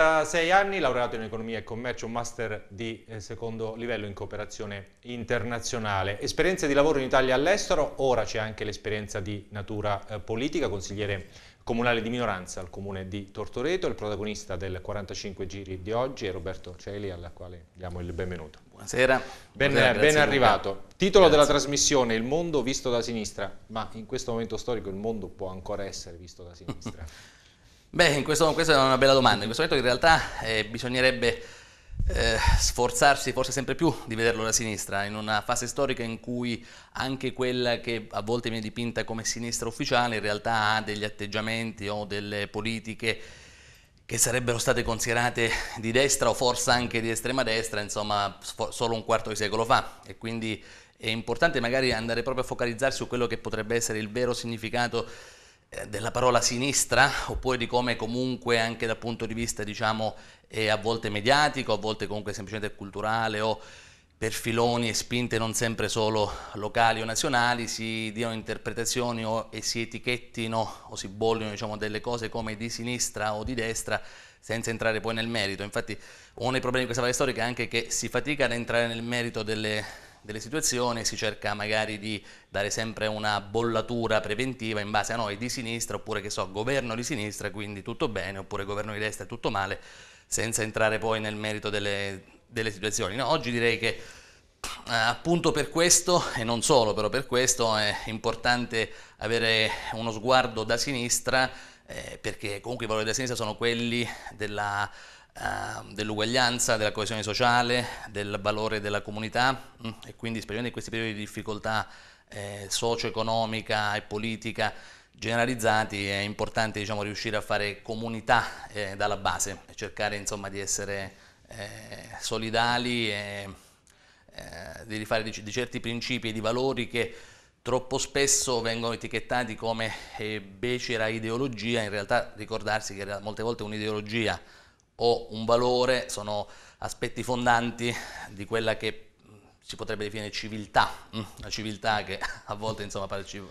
36 anni, laureato in economia e commercio, un master di eh, secondo livello in cooperazione internazionale. Esperienze di lavoro in Italia e all'estero, ora c'è anche l'esperienza di natura eh, politica, consigliere comunale di minoranza al comune di Tortoreto. Il protagonista del 45 giri di oggi è Roberto Celi, alla quale diamo il benvenuto. Buonasera. Ben, Buonasera, ben arrivato. Titolo grazie. della trasmissione, Il mondo visto da sinistra, ma in questo momento storico il mondo può ancora essere visto da sinistra. Beh, questo, questa è una bella domanda. In questo momento in realtà eh, bisognerebbe eh, sforzarsi forse sempre più di vederlo da sinistra, in una fase storica in cui anche quella che a volte viene dipinta come sinistra ufficiale in realtà ha degli atteggiamenti o delle politiche che sarebbero state considerate di destra o forse anche di estrema destra, insomma, solo un quarto di secolo fa. E quindi è importante magari andare proprio a focalizzarsi su quello che potrebbe essere il vero significato eh, della parola sinistra, oppure di come comunque anche dal punto di vista, diciamo, eh, a volte mediatico, a volte comunque semplicemente culturale o per filoni e spinte non sempre solo locali o nazionali, si diano interpretazioni o, e si etichettino o si bollino diciamo, delle cose come di sinistra o di destra senza entrare poi nel merito. Infatti uno dei problemi di questa varia storica è anche che si fatica ad entrare nel merito delle, delle situazioni si cerca magari di dare sempre una bollatura preventiva in base a noi di sinistra oppure che so, governo di sinistra quindi tutto bene oppure governo di destra tutto male senza entrare poi nel merito delle, delle situazioni. No, oggi direi che eh, appunto per questo e non solo però per questo è importante avere uno sguardo da sinistra eh, perché comunque i valori da sinistra sono quelli della Ehm, dell'uguaglianza, della coesione sociale, del valore della comunità mm, e quindi specialmente in questi periodi di difficoltà eh, socio-economica e politica generalizzati è importante diciamo, riuscire a fare comunità eh, dalla base e cercare insomma, di essere eh, solidali e eh, di rifare di, di, certi principi e di valori che troppo spesso vengono etichettati come eh, becera ideologia, in realtà ricordarsi che molte volte un'ideologia o un valore sono aspetti fondanti di quella che si potrebbe definire civiltà, mm, la civiltà che a volte insomma pare ci...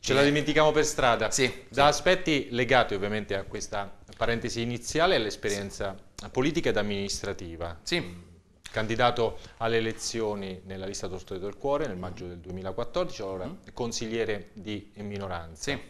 Ce la dimentichiamo per strada. Sì, da sì. aspetti legati ovviamente a questa parentesi iniziale all'esperienza sì. politica ed amministrativa. Sì. Candidato alle elezioni nella lista Torstoio del Cuore nel maggio del 2014, allora mm. consigliere di minoranza. Sì.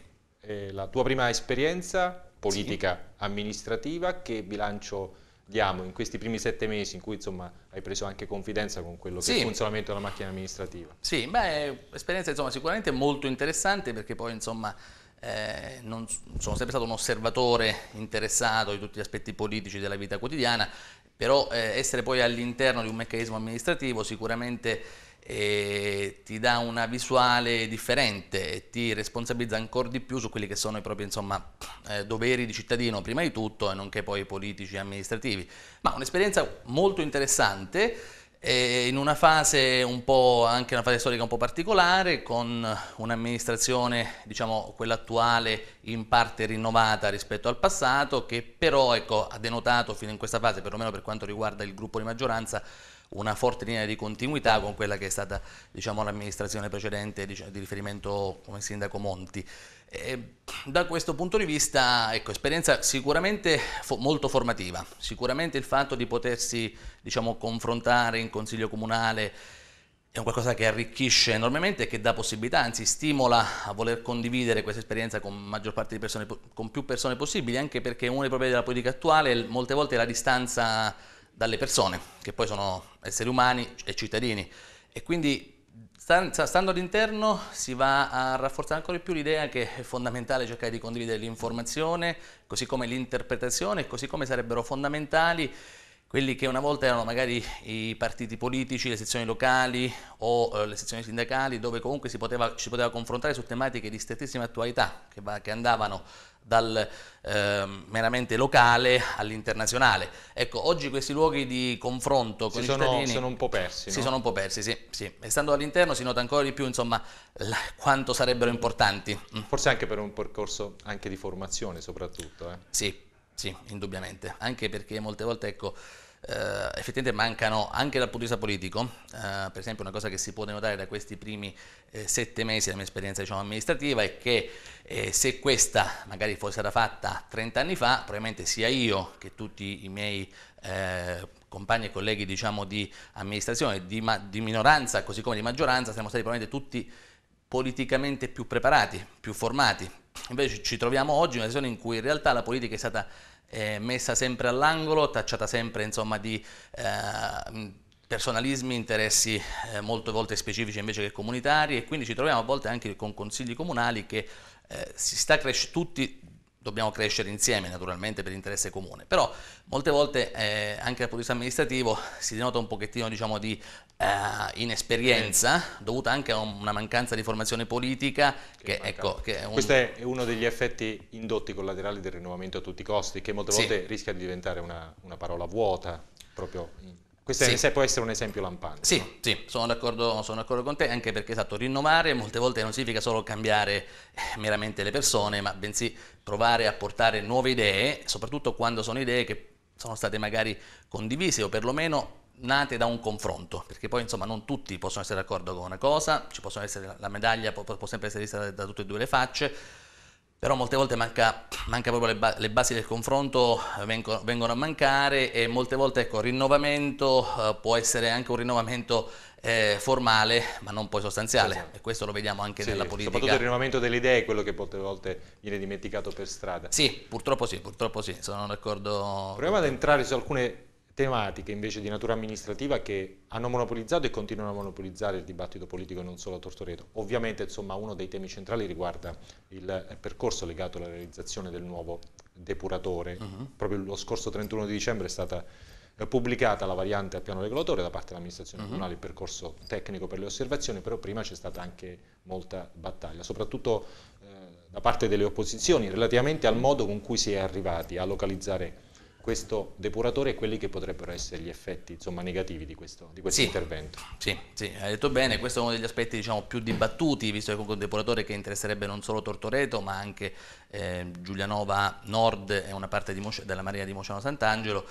la tua prima esperienza politica sì. amministrativa, che bilancio diamo in questi primi sette mesi in cui insomma, hai preso anche confidenza con quello sì. che è il funzionamento della macchina amministrativa? Sì, beh, esperienza insomma, sicuramente molto interessante perché poi insomma eh, non, sono sempre stato un osservatore interessato di tutti gli aspetti politici della vita quotidiana, però eh, essere poi all'interno di un meccanismo amministrativo sicuramente e ti dà una visuale differente e ti responsabilizza ancora di più su quelli che sono i propri insomma, eh, doveri di cittadino prima di tutto e nonché poi politici e amministrativi. Ma un'esperienza molto interessante eh, in una fase un po' anche una fase storica un po' particolare con un'amministrazione, diciamo quella attuale in parte rinnovata rispetto al passato che però ecco, ha denotato fino in questa fase, perlomeno per quanto riguarda il gruppo di maggioranza una forte linea di continuità con quella che è stata diciamo, l'amministrazione precedente diciamo, di riferimento come sindaco Monti. E, da questo punto di vista, ecco, esperienza sicuramente fo molto formativa, sicuramente il fatto di potersi diciamo, confrontare in consiglio comunale è qualcosa che arricchisce enormemente e che dà possibilità, anzi stimola a voler condividere questa esperienza con maggior parte di persone, con più persone possibili, anche perché uno dei problemi della politica attuale molte volte è la distanza dalle persone, che poi sono esseri umani e cittadini. E quindi stando all'interno si va a rafforzare ancora di più l'idea che è fondamentale cercare di condividere l'informazione, così come l'interpretazione, così come sarebbero fondamentali quelli che una volta erano magari i partiti politici, le sezioni locali o eh, le sezioni sindacali, dove comunque si poteva, ci poteva confrontare su tematiche di strettissima attualità, che, va, che andavano dal eh, meramente locale all'internazionale. Ecco, oggi questi luoghi di confronto con si i sono, cittadini... sono un po' persi, Si no? sono un po' persi, sì, sì. E stando all'interno si nota ancora di più, insomma, la, quanto sarebbero importanti. Mm. Forse anche per un percorso anche di formazione, soprattutto. Eh. Sì, sì, indubbiamente, anche perché molte volte ecco, eh, effettivamente mancano anche dal punto di vista politico, eh, per esempio una cosa che si può notare da questi primi eh, sette mesi della mia esperienza diciamo, amministrativa è che eh, se questa magari fosse stata fatta 30 anni fa, probabilmente sia io che tutti i miei eh, compagni e colleghi diciamo, di amministrazione, di, di minoranza così come di maggioranza, saremmo stati probabilmente tutti politicamente più preparati, più formati. Invece ci troviamo oggi in una situazione in cui in realtà la politica è stata eh, messa sempre all'angolo, tacciata sempre insomma, di eh, personalismi, interessi eh, molte volte specifici invece che comunitari e quindi ci troviamo a volte anche con consigli comunali che eh, si sta tutti dobbiamo crescere insieme naturalmente per interesse comune, però molte volte eh, anche dal punto di vista amministrativo si denota un pochettino diciamo, di eh, inesperienza dovuta anche a una mancanza di formazione politica. Che, che ecco, che è un... Questo è uno degli effetti indotti collaterali del rinnovamento a tutti i costi, che molte volte sì. rischia di diventare una, una parola vuota proprio in questo sì. può essere un esempio lampante. Sì, no? sì sono, d'accordo, sono, d'accordo, con te, anche perché esatto, rinnovare molte volte non significa solo cambiare eh, meramente le persone, ma bensì provare a portare nuove idee, soprattutto quando sono idee che sono state magari condivise o perlomeno nate da un confronto, perché poi insomma non tutti possono essere d'accordo con una cosa, ci possono essere la medaglia può, può sempre essere vista da, da tutte e due le facce, però molte volte manca, manca proprio le, ba le, basi del confronto, vengono, vengono, a mancare e molte volte ecco, il rinnovamento eh, può essere anche un rinnovamento eh, formale ma non poi sostanziale esatto. e questo lo vediamo anche sì, nella politica. Soprattutto il rinnovamento delle idee è quello che molte volte viene dimenticato per strada. Sì, purtroppo sì, purtroppo sì, sono d'accordo. Proviamo ad entrare su alcune tematiche invece di natura amministrativa che hanno monopolizzato e continuano a monopolizzare il dibattito politico non solo a Tortoreto. Ovviamente insomma, uno dei temi centrali riguarda il eh, percorso legato alla realizzazione del nuovo depuratore. Uh mhm. -huh. Proprio lo scorso 31 di dicembre è stata eh, pubblicata la variante al piano regolatore da parte dell'amministrazione uh mhm. -huh. comunale, il percorso tecnico per le osservazioni, però prima c'è stata anche molta battaglia, soprattutto eh, da parte delle opposizioni relativamente al modo con cui si è arrivati a localizzare questo depuratore e quelli che potrebbero essere gli effetti insomma, negativi di questo, di questo sì, intervento. Sì, sì, hai detto bene, questo è uno degli aspetti diciamo, più dibattuti, visto che è un depuratore che interesserebbe non solo Tortoreto, ma anche eh, Giulianova Nord e una parte della Marina di Mociano Sant'Angelo.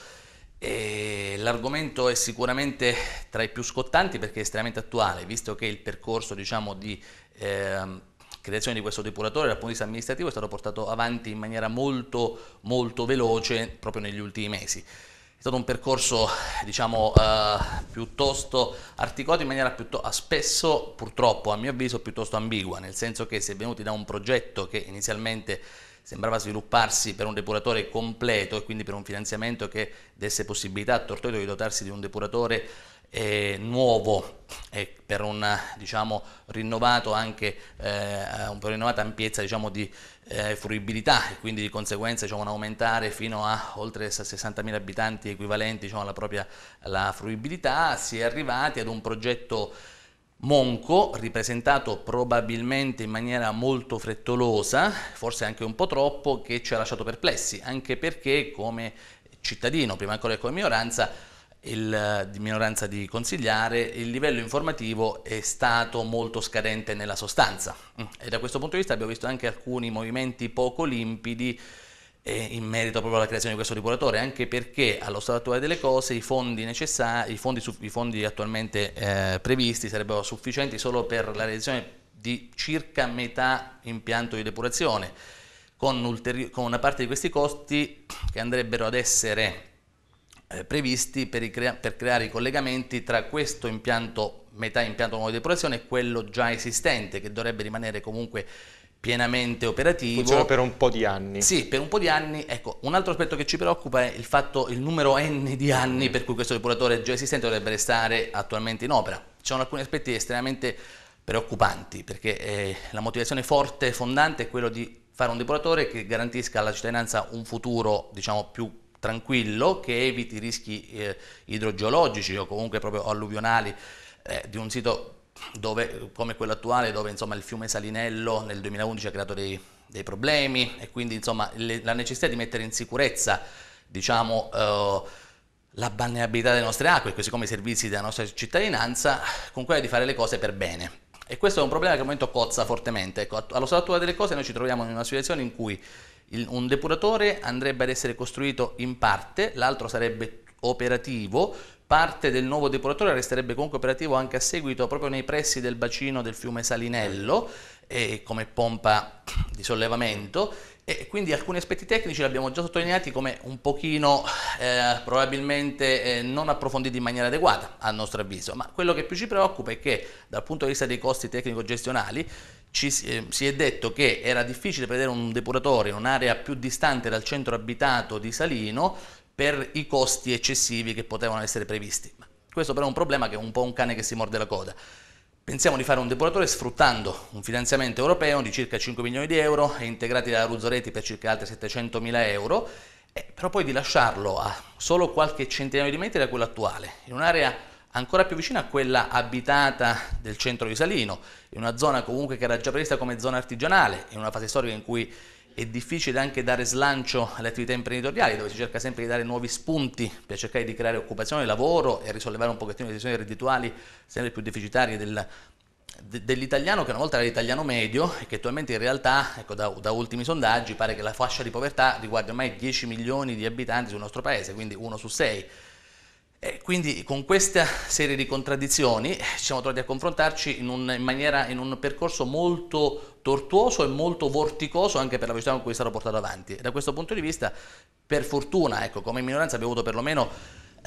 L'argomento è sicuramente tra i più scottanti perché è estremamente attuale, visto che il percorso diciamo, di... Eh, creazione di questo depuratore dal punto di vista amministrativo è stato portato avanti in maniera molto, molto veloce proprio negli ultimi mesi. È stato un percorso diciamo, eh, piuttosto articolato in maniera piuttosto, spesso purtroppo a mio avviso piuttosto ambigua, nel senso che si è venuti da un progetto che inizialmente sembrava svilupparsi per un depuratore completo e quindi per un finanziamento che desse possibilità a Tortoreto di dotarsi di un depuratore eh, nuovo e eh, per una diciamo, anche, eh, un rinnovata ampiezza diciamo, di eh, fruibilità e quindi di conseguenza diciamo, un aumentare fino a oltre 60.000 abitanti equivalenti diciamo, alla propria alla fruibilità, si è arrivati ad un progetto Monco, ripresentato probabilmente in maniera molto frettolosa, forse anche un po' troppo, che ci ha lasciato perplessi, anche perché come cittadino, prima ancora che come minoranza, il, eh, di minoranza di consigliare, il livello informativo è stato molto scadente nella sostanza mm. e da questo punto di vista abbiamo visto anche alcuni movimenti poco limpidi in merito proprio alla creazione di questo depuratore, anche perché allo stato attuale delle cose i fondi, i fondi, i fondi attualmente eh, previsti sarebbero sufficienti solo per la realizzazione di circa metà impianto di depurazione, con, con una parte di questi costi che andrebbero ad essere eh, previsti per, crea per, creare i collegamenti tra questo impianto, metà impianto nuovo di depurazione e quello già esistente che dovrebbe rimanere comunque pienamente operativo. Funziona per un po' di anni. Sì, per un po' di anni. Ecco, un altro aspetto che ci preoccupa è il fatto, il numero n di anni per cui questo depuratore già esistente dovrebbe restare attualmente in opera. Ci sono alcuni aspetti estremamente preoccupanti perché eh, la motivazione forte e fondante è quella di fare un depuratore che garantisca alla cittadinanza un futuro diciamo più tranquillo che eviti rischi eh, idrogeologici o comunque proprio alluvionali eh, di un sito dove, come quello attuale dove insomma, il fiume Salinello nel 2011 ha creato dei, dei problemi e quindi insomma, le, la necessità di mettere in sicurezza diciamo, eh, la balneabilità delle nostre acque, così come i servizi della nostra cittadinanza, con quella di fare le cose per bene. E questo è un problema che al momento cozza fortemente. Ecco, allo stato attuale delle cose noi ci troviamo in una situazione in cui il, un depuratore andrebbe ad essere costruito in parte, l'altro sarebbe operativo, parte del nuovo depuratore resterebbe comunque operativo anche a seguito proprio nei pressi del bacino del fiume Salinello eh, come pompa di sollevamento e quindi alcuni aspetti tecnici li abbiamo già sottolineati come un pochino eh, probabilmente eh, non approfonditi in maniera adeguata a nostro avviso, ma quello che più ci preoccupa è che dal punto di vista dei costi tecnico-gestionali ci, eh, si è detto che era difficile prendere un depuratore in un'area più distante dal centro abitato di Salino per i costi eccessivi che potevano essere previsti. Questo però è un problema che è un po' un cane che si morde la coda. Pensiamo di fare un depuratore sfruttando un finanziamento europeo di circa 5 milioni di euro e integrati da Ruzzoreti per circa altri 700 mila euro, eh, però poi di lasciarlo a solo qualche centinaio di metri da quello attuale, in un'area ancora più vicina a quella abitata del centro di Salino, in una zona comunque che era già prevista come zona artigianale, in una fase storica in cui è difficile anche dare slancio alle attività imprenditoriali, dove si cerca sempre di dare nuovi spunti per cercare di creare occupazione, lavoro e risollevare un pochettino le decisioni reddituali sempre più deficitarie del, dell'italiano che una volta era l'italiano medio e che attualmente in realtà, ecco, da, da, ultimi sondaggi, pare che la fascia di povertà riguardi ormai 10 milioni di abitanti sul nostro paese, quindi uno su sei. E quindi con questa serie di contraddizioni ci siamo trovati a confrontarci in, un, in, maniera, in un percorso molto tortuoso e molto vorticoso anche per la velocità con cui è stato portato avanti. da questo punto di vista, per fortuna, ecco, come minoranza abbiamo avuto perlomeno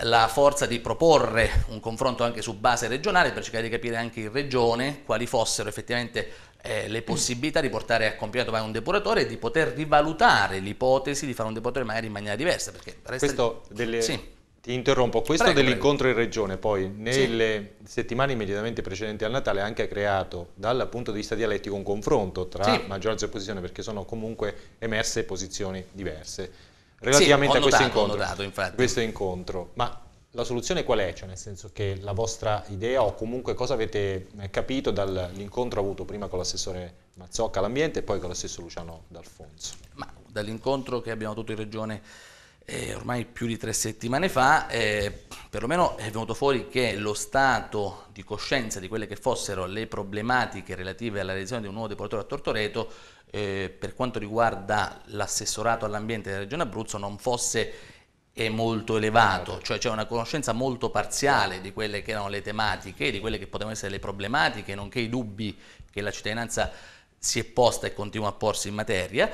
la forza di proporre un confronto anche su base regionale per cercare di capire anche in regione quali fossero effettivamente eh, le possibilità di portare a compimento un depuratore e di poter rivalutare l'ipotesi di fare un depuratore magari in maniera diversa. Questo delle... sì ti interrompo, questo prego, dell'incontro prego. in regione poi nelle sì. settimane immediatamente precedenti al Natale anche ha creato dal punto di vista dialettico un confronto tra sì. maggioranza e opposizione perché sono comunque emerse posizioni diverse relativamente sì, a questo, notato, incontro, notato, questo incontro. Ma la soluzione qual è? Cioè nel senso che la vostra idea o comunque cosa avete eh, capito dall'incontro avuto prima con l'assessore Mazzocca all'ambiente e poi con l'assessore Luciano D'Alfonso? Ma dall'incontro che abbiamo avuto in regione eh, ormai più di tre settimane fa, eh, perlomeno è venuto fuori che lo stato di coscienza di quelle che fossero le problematiche relative alla realizzazione di un nuovo depuratore a Tortoreto eh, per quanto riguarda l'assessorato all'ambiente della regione Abruzzo non fosse eh, molto elevato, cioè c'è una conoscenza molto parziale di quelle che erano le tematiche, di quelle che potevano essere le problematiche, nonché i dubbi che la cittadinanza si è posta e continua a porsi in materia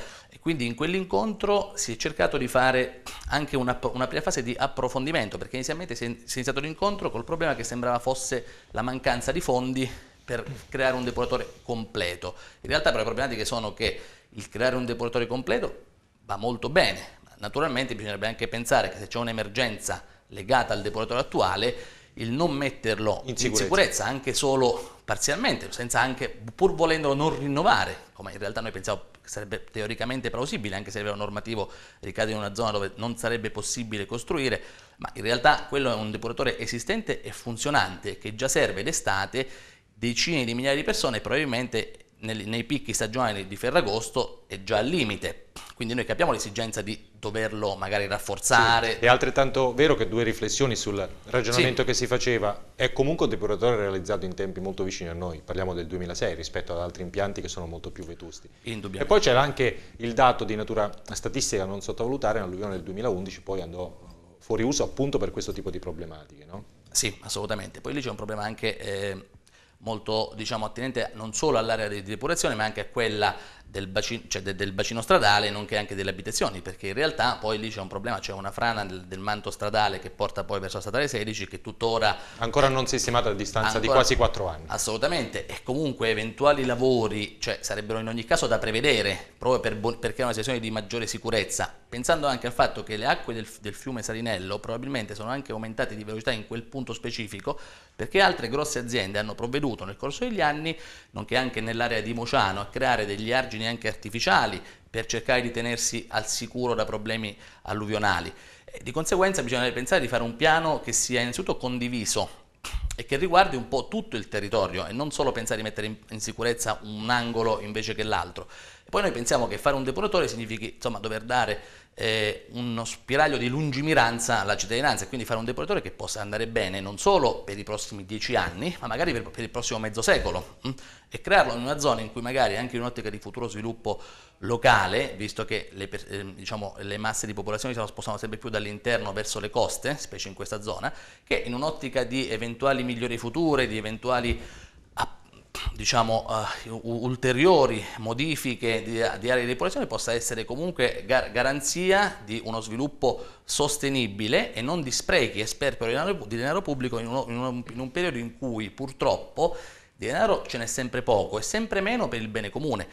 quindi in quell'incontro si è cercato di fare anche una, una prima fase di approfondimento, perché inizialmente si è iniziato l'incontro col problema che sembrava fosse la mancanza di fondi per creare un depuratore completo. In realtà però le problematiche sono che il creare un depuratore completo va molto bene, naturalmente bisognerebbe anche pensare che se c'è un'emergenza legata al depuratore attuale, il non metterlo in sicurezza. in sicurezza, anche solo parzialmente, senza anche, pur volendolo non rinnovare, come in realtà noi pensiamo che sarebbe teoricamente plausibile, anche se il livello normativo ricade in una zona dove non sarebbe possibile costruire, ma in realtà quello è un depuratore esistente e funzionante che già serve d'estate decine di migliaia di persone, probabilmente nei picchi stagionali di Ferragosto è già al limite, quindi noi capiamo l'esigenza di doverlo magari rafforzare. Sì, è altrettanto vero che due riflessioni sul ragionamento sì. che si faceva, è comunque un depuratore realizzato in tempi molto vicini a noi, parliamo del 2006 rispetto ad altri impianti che sono molto più vetusti. E poi c'era anche il dato di natura statistica non sottovalutare, l'alluvione del 2011 poi andò fuori uso appunto per questo tipo di problematiche. No? Sì, assolutamente. Poi lì c'è un problema anche... Eh, molto diciamo, attinente non solo all'area di depurazione ma anche a quella del bacino, cioè de, del bacino, stradale nonché anche delle abitazioni perché in realtà poi lì c'è un problema, c'è una frana del, del, manto stradale che porta poi verso la statale 16 che tuttora... Ancora non sistemata a distanza ancora, di quasi 4 anni. Assolutamente e comunque eventuali lavori cioè, sarebbero in ogni caso da prevedere proprio per, per creare una situazione di maggiore sicurezza pensando anche al fatto che le acque del, del, fiume Sarinello probabilmente sono anche aumentate di velocità in quel punto specifico, perché altre grosse aziende hanno provveduto nel corso degli anni, nonché anche nell'area di Mociano, a creare degli argini anche artificiali per cercare di tenersi al sicuro da problemi alluvionali. E di conseguenza bisogna pensare di fare un piano che sia innanzitutto condiviso e che riguardi un po' tutto il territorio e non solo pensare di mettere in, in sicurezza un angolo invece che l'altro. Poi noi pensiamo che fare un depuratore significhi insomma, dover dare eh, uno spiraglio di lungimiranza alla cittadinanza e quindi fare un depuratore che possa andare bene non solo per i prossimi dieci anni, ma magari per, per il prossimo mezzo secolo mm? e crearlo in una zona in cui magari anche in un'ottica di futuro sviluppo locale, visto che le, eh, diciamo, le masse di popolazione si spostano sempre più dall'interno verso le coste, specie in questa zona, che in un'ottica di eventuali migliori future, di eventuali diciamo, uh, ulteriori modifiche di, di, aree di popolazione possa essere comunque gar garanzia di uno sviluppo sostenibile e non di sprechi e sperpero di denaro, pubblico in, uno, in, uno, in un periodo in cui purtroppo di denaro ce n'è sempre poco e sempre meno per il bene comune.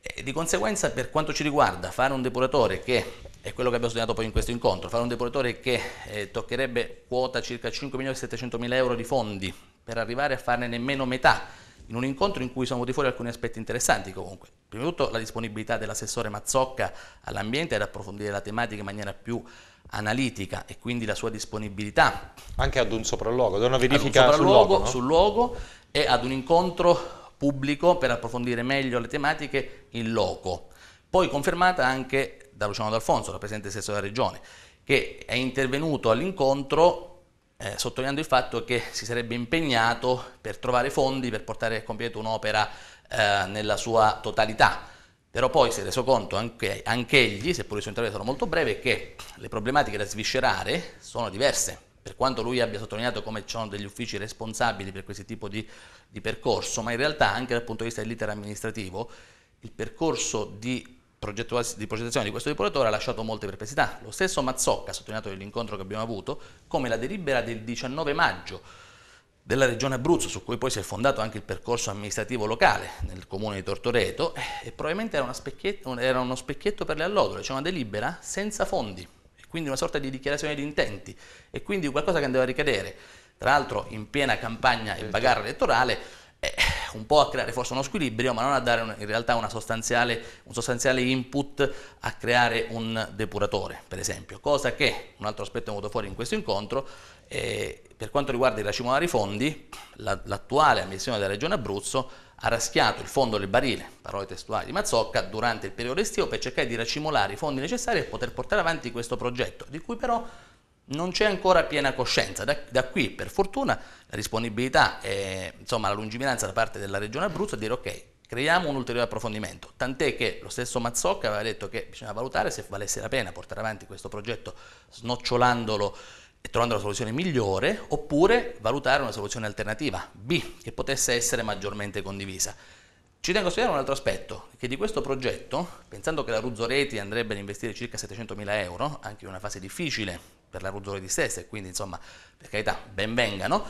E di conseguenza, per quanto ci riguarda, fare un depuratore che è quello che abbiamo studiato poi in questo incontro, fare un depuratore che eh, toccherebbe quota circa 5.700.000 euro di fondi per arrivare a farne nemmeno metà in un incontro in cui sono venuti fuori alcuni aspetti interessanti comunque. Prima di tutto la disponibilità dell'assessore Mazzocca all'ambiente ad approfondire la tematica in maniera più analitica e quindi la sua disponibilità. Anche ad un sopralluogo, ad una verifica ad un sul luogo. No? Sul luogo e ad un incontro pubblico per approfondire meglio le tematiche in loco. Poi confermata anche da Luciano D'Alfonso, la presidente del stesso della Regione, che è intervenuto all'incontro eh, sottolineando il fatto che si sarebbe impegnato per trovare fondi per portare a compimento un'opera eh, nella sua totalità. Però poi si è reso conto anche, anche egli, seppur i suoi interventi sono molto brevi, che le problematiche da sviscerare sono diverse. Per quanto lui abbia sottolineato come ci sono degli uffici responsabili per questo tipo di, di percorso, ma in realtà anche dal punto di vista dell'iter amministrativo il percorso di di progettazione di questo depuratore ha lasciato molte perplessità. Lo stesso Mazzocca ha sottolineato nell'incontro che abbiamo avuto come la delibera del 19 maggio della regione Abruzzo, su cui poi si è fondato anche il percorso amministrativo locale nel comune di Tortoreto, e probabilmente era, era, uno specchietto per le allodole, cioè una delibera senza fondi, quindi una sorta di dichiarazione di intenti e quindi qualcosa che andava a ricadere, tra l'altro in piena campagna e certo. bagarra elettorale, eh, un po' a creare forse uno squilibrio, ma non a dare un, in realtà sostanziale, un sostanziale input a creare un depuratore, per esempio, cosa che un altro aspetto è venuto fuori in questo incontro. Eh, per quanto riguarda i racimolari fondi, la, l'attuale ammissione della Regione Abruzzo ha raschiato il fondo del barile, parole testuali di Mazzocca, durante il periodo estivo per cercare di racimolare i fondi necessari per poter portare avanti questo progetto, di cui però non c'è ancora piena coscienza. Da, da, qui, per fortuna, la disponibilità e insomma, la lungimiranza da parte della Regione Abruzzo a dire ok, creiamo un ulteriore approfondimento. Tant'è che lo stesso Mazzocca aveva detto che bisogna valutare se valesse la pena portare avanti questo progetto snocciolandolo e trovando la soluzione migliore, oppure valutare una soluzione alternativa, B, che potesse essere maggiormente condivisa. Ci tengo a spiegare un altro aspetto, che di questo progetto, pensando che la Ruzzoreti andrebbe ad investire circa 700.000 euro, anche in una fase difficile per la ruzzola di stessa e quindi insomma per carità ben vengano.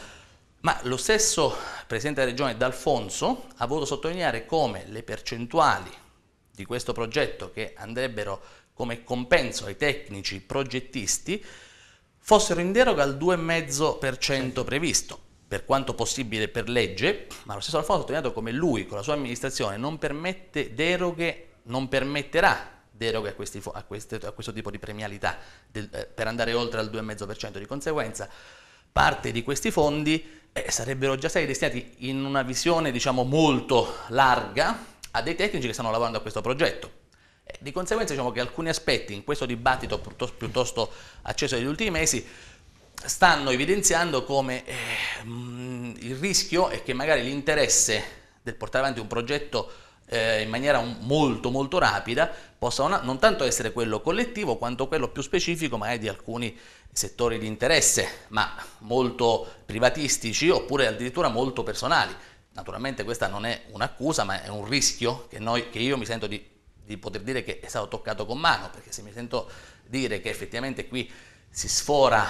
Ma lo stesso Presidente della Regione D'Alfonso ha voluto sottolineare come le percentuali di questo progetto che andrebbero come compenso ai tecnici progettisti fossero in deroga al 2,5% previsto, per quanto possibile per legge, ma lo stesso Alfonso ha sottolineato come lui con la sua amministrazione non permette deroghe, non permetterà deroghe a, questi, a, queste, a questo tipo di premialità del, eh, per andare oltre al 2,5% di conseguenza parte di questi fondi eh, sarebbero già stati destinati in una visione diciamo molto larga a dei tecnici che stanno lavorando a questo progetto. Eh, di conseguenza diciamo che alcuni aspetti in questo dibattito piuttosto, piuttosto acceso negli ultimi mesi stanno evidenziando come eh, mh, mm, il rischio è che magari l'interesse del portare avanti un progetto eh, in maniera un, molto molto rapida possa una, non tanto essere quello collettivo quanto quello più specifico ma è di alcuni settori di interesse, ma molto privatistici oppure addirittura molto personali. Naturalmente questa non è un'accusa, ma è un rischio che, noi, che io mi sento di, di poter dire che è stato toccato con mano, perché se mi sento dire che effettivamente qui si sfora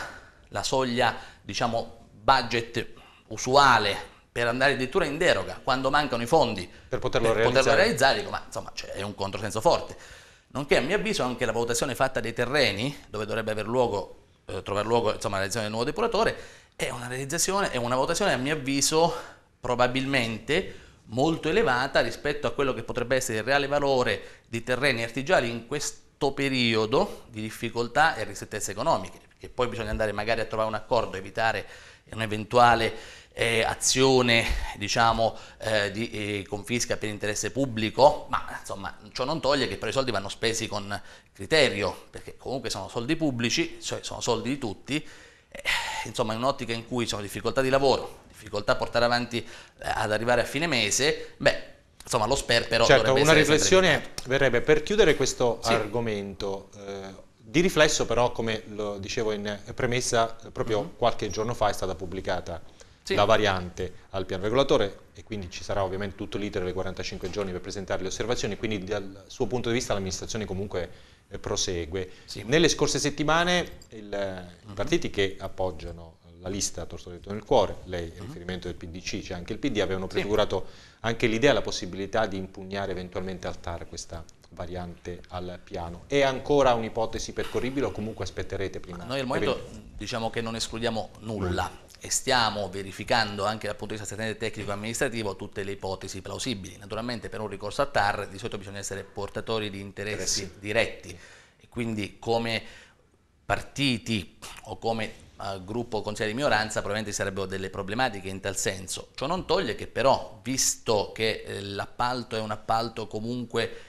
la soglia, diciamo, budget usuale per andare addirittura in deroga quando mancano i fondi per poterlo, per realizzare. Poterlo realizzare dico, ma insomma cioè, è un controsenso forte. Nonché a mio avviso anche la valutazione fatta dei terreni dove dovrebbe aver luogo, eh, trovare luogo insomma, la realizzazione del nuovo depuratore è una realizzazione, è una valutazione a mio avviso probabilmente molto elevata rispetto a quello che potrebbe essere il reale valore di terreni artigianali in questo periodo di difficoltà e ristrettezze economiche, perché poi bisogna andare magari a trovare un accordo, evitare un'eventuale eh, azione diciamo, eh, di eh, confisca per interesse pubblico, ma insomma ciò non toglie che però i soldi vanno spesi con criterio, perché comunque sono soldi pubblici, cioè sono soldi di tutti, eh, insomma in un'ottica in cui sono difficoltà di lavoro, difficoltà a portare avanti eh, ad arrivare a fine mese, beh insomma lo sperpero certo, una riflessione verrebbe per chiudere questo sì. argomento. Eh, di riflesso però, come lo dicevo in premessa, proprio mm -hmm. qualche giorno fa è stata pubblicata sì. la variante al piano regolatore e quindi ci sarà ovviamente tutto l'iter dei 45 giorni per presentare le osservazioni, quindi dal suo punto di vista l'amministrazione comunque eh, prosegue. Sì. Nelle scorse settimane il, uh-huh. i mhm. partiti che appoggiano la lista Torso Detto nel cuore, lei uh-huh. riferimento del PDC, c'è cioè anche il PD, avevano prefigurato sì. anche l'idea, la possibilità di impugnare eventualmente al TAR questa variante al piano. È ancora un'ipotesi percorribile o comunque aspetterete prima? Ma noi al momento diciamo che non escludiamo nulla e stiamo verificando anche dal punto di vista strettamente tecnico-amministrativo tutte le ipotesi plausibili. Naturalmente per un ricorso a TAR di solito bisogna essere portatori di interessi Interessi. diretti e quindi come partiti o come eh, gruppo consigliere di minoranza probabilmente sarebbero delle problematiche in tal senso. Ciò non toglie che però, visto che eh, l'appalto è un appalto comunque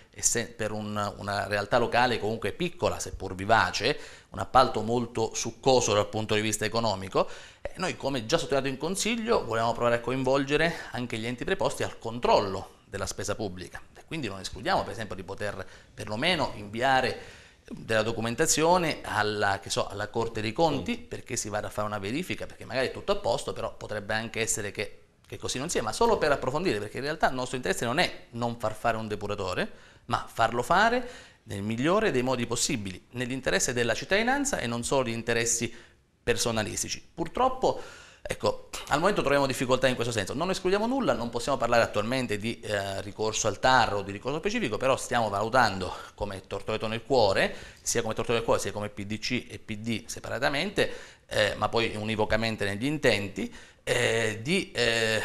per un, una realtà locale comunque piccola, seppur vivace, un appalto molto succoso dal punto di vista economico, eh, noi come già sottolineato in Consiglio volevamo provare a coinvolgere anche gli enti preposti al controllo della spesa pubblica. Quindi non escludiamo per esempio di poter perlomeno inviare della documentazione alla, so, alla Corte dei Conti sì. perché si vada a fare una verifica, perché magari è tutto a posto, però potrebbe anche essere che, che così non sia, ma solo per approfondire, perché in realtà il nostro interesse non è non far fare un depuratore, ma farlo fare nel migliore dei modi possibili, nell'interesse della cittadinanza e non solo interessi personalistici. Purtroppo, ecco, al momento troviamo difficoltà in questo senso. Non escludiamo nulla, non possiamo parlare attualmente di eh, ricorso al TAR o di ricorso specifico, però stiamo valutando come Tortoreto nel cuore, sia come Tortoreto nel cuore, sia come PDC e PD separatamente, eh, ma poi univocamente negli intenti, eh, di, eh,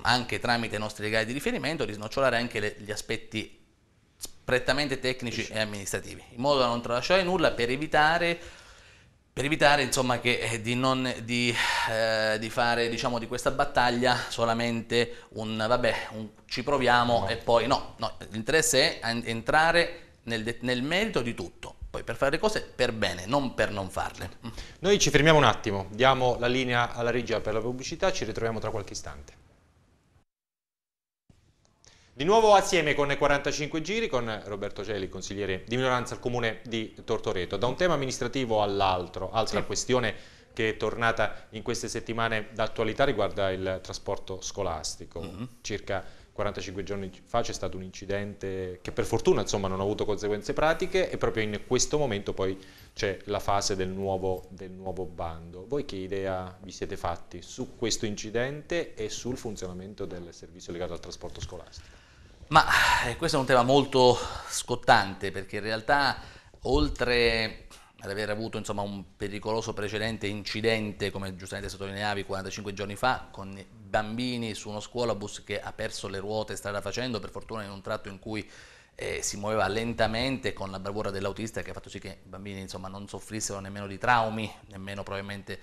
anche tramite i nostri legali di riferimento, di snocciolare anche le, gli aspetti prettamente tecnici e amministrativi, in modo da non tralasciare nulla per evitare per evitare insomma, che, eh, di, non, di, eh, di fare diciamo, di questa battaglia solamente un vabbè, un, ci proviamo no. e poi no, no, l'interesse è entrare nel, nel merito di tutto, poi per fare le cose per bene, non per non farle. Noi ci fermiamo un attimo, diamo la linea alla regia per la pubblicità, ci ritroviamo tra qualche istante. Di nuovo assieme con 45 giri con Roberto Celi, consigliere di minoranza al comune di Tortoreto. Da un tema amministrativo all'altro, altra sì. questione che è tornata in queste settimane d'attualità riguarda il trasporto scolastico. Mm -hmm. Circa 45 giorni fa c'è stato un incidente che per fortuna insomma, non ha avuto conseguenze pratiche e proprio in questo momento poi c'è la fase del nuovo, del nuovo bando. Voi che idea vi siete fatti su questo incidente e sul funzionamento del servizio legato al trasporto scolastico? Ma eh, questo è un tema molto scottante perché in realtà oltre ad aver avuto insomma, un pericoloso precedente incidente, come giustamente sottolineavi 45 giorni fa, con bambini su uno scuolabus che ha perso le ruote strada facendo, per fortuna in un tratto in cui eh, si muoveva lentamente con la bravura dell'autista che ha fatto sì che i bambini insomma, non soffrissero nemmeno di traumi, nemmeno probabilmente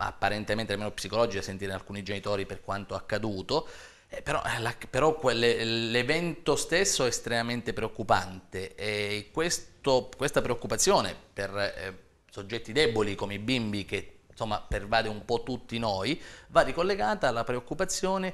apparentemente nemmeno psicologici a sentire alcuni genitori per quanto accaduto. Eh, però, eh, la, però quelle, l'evento stesso è estremamente preoccupante e questo, questa preoccupazione per eh, soggetti deboli come i bimbi che insomma, pervade un po' tutti noi va ricollegata alla preoccupazione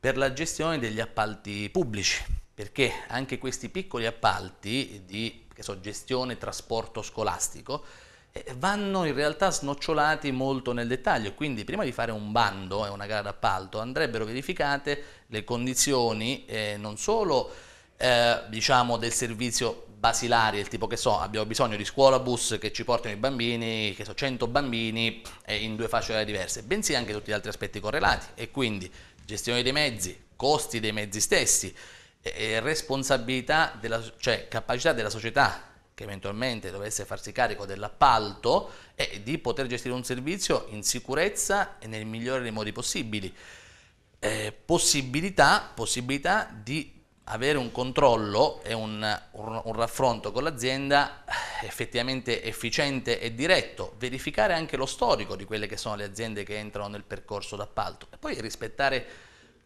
per la gestione degli appalti pubblici perché anche questi piccoli appalti di so, gestione trasporto scolastico eh, vanno in realtà snocciolati molto nel dettaglio, quindi prima di fare un bando e eh, una gara d'appalto andrebbero verificate le condizioni eh, non solo eh, diciamo del servizio basilari, il tipo che so, abbiamo bisogno di scuola bus che ci portino i bambini, che so, 100 bambini eh, in due fasce orarie diverse, bensì anche tutti gli altri aspetti correlati e quindi gestione dei mezzi, costi dei mezzi stessi, responsabilità, della, cioè capacità della società che eventualmente dovesse farsi carico dell'appalto e di poter gestire un servizio in sicurezza e nel migliore dei modi possibili. Eh, possibilità, possibilità, di avere un controllo e un, un, un raffronto con l'azienda eh, effettivamente efficiente e diretto, verificare anche lo storico di quelle che sono le aziende che entrano nel percorso d'appalto e poi rispettare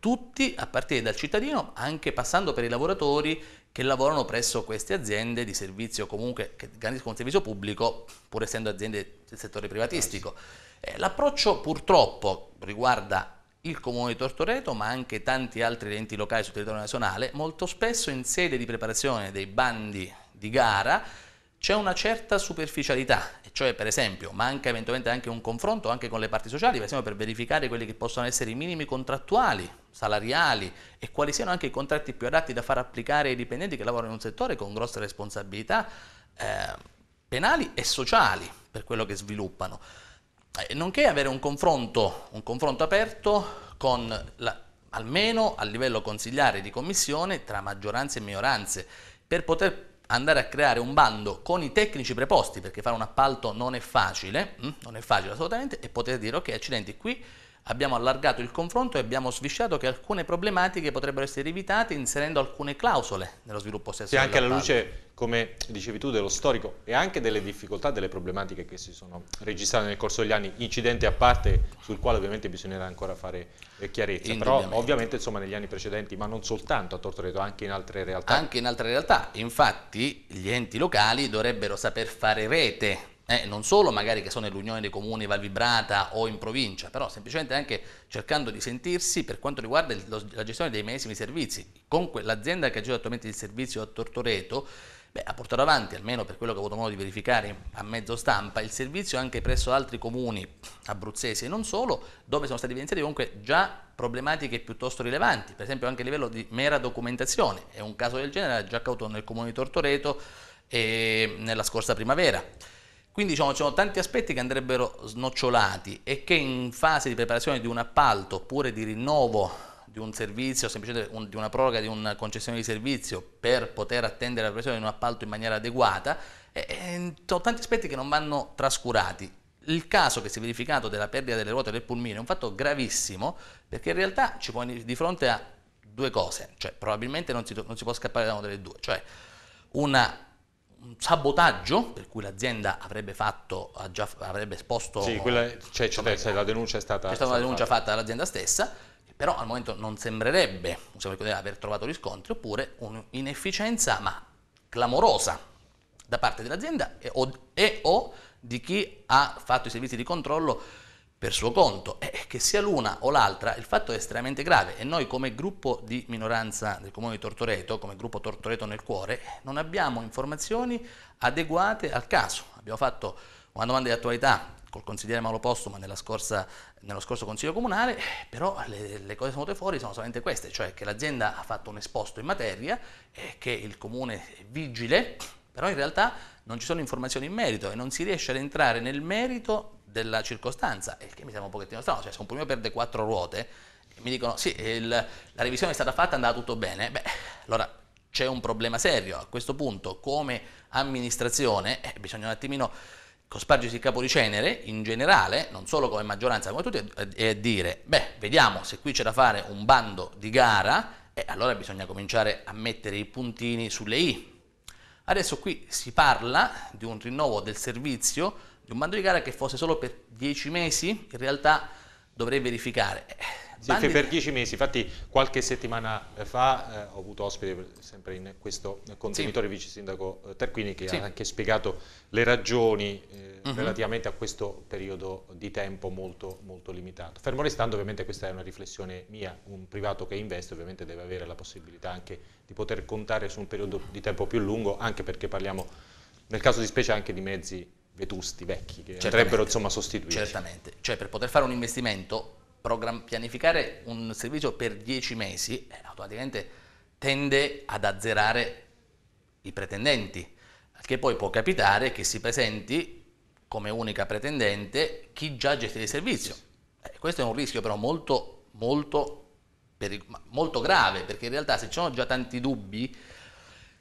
tutti, a partire dal cittadino, anche passando per i lavoratori che lavorano presso queste aziende di servizio comunque, che garantiscono un servizio pubblico, pur essendo aziende del settore privatistico. Eh, eh, l'approccio purtroppo riguarda il comune di Tortoreto, ma anche tanti altri enti locali sul territorio nazionale, molto spesso in sede di preparazione dei bandi di gara c'è una certa superficialità, cioè per esempio manca eventualmente anche un confronto anche con le parti sociali, per esempio per verificare quelli che possono essere i minimi contrattuali, salariali e quali siano anche i contratti più adatti da far applicare ai dipendenti che lavorano in un settore con grosse responsabilità eh, penali e sociali per quello che sviluppano, eh, nonché avere un confronto, un confronto aperto con la, almeno a livello consigliare di commissione tra maggioranze e minoranze per poter andare a creare un bando con i tecnici preposti, perché fare un appalto non è facile, mm? non è facile assolutamente, e potete dire ok accidenti qui abbiamo allargato il confronto e abbiamo svisciato che alcune problematiche potrebbero essere evitate inserendo alcune clausole nello sviluppo stesso. Sì, anche alla luce, come dicevi tu, dello storico e anche delle difficoltà, delle problematiche che si sono registrate nel corso degli anni, incidente a parte sul quale ovviamente bisognerà ancora fare eh, chiarezza, però ovviamente insomma, negli anni precedenti, ma non soltanto a Tortoreto, anche in altre realtà. Anche in altre realtà, infatti gli enti locali dovrebbero saper fare rete eh, non solo magari che sono nell'Unione dei Comuni Valvibrata o in provincia, però semplicemente anche cercando di sentirsi per quanto riguarda lo, la gestione dei medesimi servizi. Con l'azienda che gestisce attualmente il servizio a Tortoreto beh, ha portato avanti, almeno per quello che ho avuto modo di verificare a mezzo stampa, il servizio anche presso altri comuni abruzzesi e non solo, dove sono state evidenziate comunque già problematiche piuttosto rilevanti, per esempio anche a livello di mera documentazione. È un caso del genere già cauto nel comune di Tortoreto eh, nella scorsa primavera. Quindi diciamo, ci sono tanti aspetti che andrebbero snocciolati e che in fase di preparazione di un appalto oppure di rinnovo di un servizio, semplicemente un, di una proroga di una concessione di servizio per poter attendere la preparazione di un appalto in maniera adeguata, e, eh, e, eh, sono tanti aspetti che non vanno trascurati. Il caso che si è verificato della perdita delle ruote del pulmino è un fatto gravissimo perché in realtà ci pone di fronte a due cose, cioè probabilmente non si, non si può scappare da una delle due, cioè una un sabotaggio, per cui l'azienda avrebbe fatto, già, avrebbe esposto... Sì, quella, cioè, cioè, cioè, la denuncia è stata... C'è stata una denuncia fatta dall'azienda stessa, che però al momento non sembrerebbe aver trovato riscontri, oppure un'inefficienza, ma clamorosa, da parte dell'azienda e o, e o di chi ha fatto i servizi di controllo per suo conto, eh, che sia l'una o l'altra, il fatto è estremamente grave e noi come gruppo di minoranza del comune di Tortoreto, come gruppo Tortoreto nel cuore, non abbiamo informazioni adeguate al caso. Abbiamo fatto una domanda di attualità col consigliere Mauro Postuma scorsa, nello scorso consiglio comunale, però le, le cose sono venute fuori sono solamente queste, cioè che l'azienda ha fatto un esposto in materia, eh, che il comune è vigile, però in realtà non ci sono informazioni in merito e non si riesce ad entrare nel merito della circostanza, e che mi sembra un pochettino strano, cioè se un pulmino perde quattro ruote e mi dicono sì, il, la revisione è stata fatta, è andata tutto bene, beh, allora c'è un problema serio, a questo punto come amministrazione eh, bisogna un attimino cospargersi il capo di cenere in generale, non solo come maggioranza, come tutti, e dire, beh, vediamo se qui c'è da fare un bando di gara, e allora bisogna cominciare a mettere i puntini sulle i, Adesso qui si parla di un rinnovo del servizio, di un bando di gara che fosse solo per 10 mesi, in realtà dovrei verificare sì, Bandi... per dieci mesi, infatti qualche settimana eh, fa eh, ho avuto ospite eh, sempre in questo contenitore sì. vice sindaco eh, Tarquini che sì. ha anche spiegato le ragioni eh, uh mhm. -huh. relativamente a questo periodo di tempo molto, molto limitato. Fermo restando ovviamente questa è una riflessione mia, un privato che investe ovviamente deve avere la possibilità anche di poter contare su un periodo di tempo più lungo, anche perché parliamo nel caso di specie anche di mezzi vetusti, vecchi, che Certamente. andrebbero insomma sostituiti. Certamente, cioè per poter fare un investimento pianificare un servizio per 10 mesi eh, automaticamente tende ad azzerare i pretendenti, che poi può capitare che si presenti come unica pretendente chi già gestisce il servizio. Eh, questo è un rischio però molto, molto, molto grave, perché in realtà se ci sono già tanti dubbi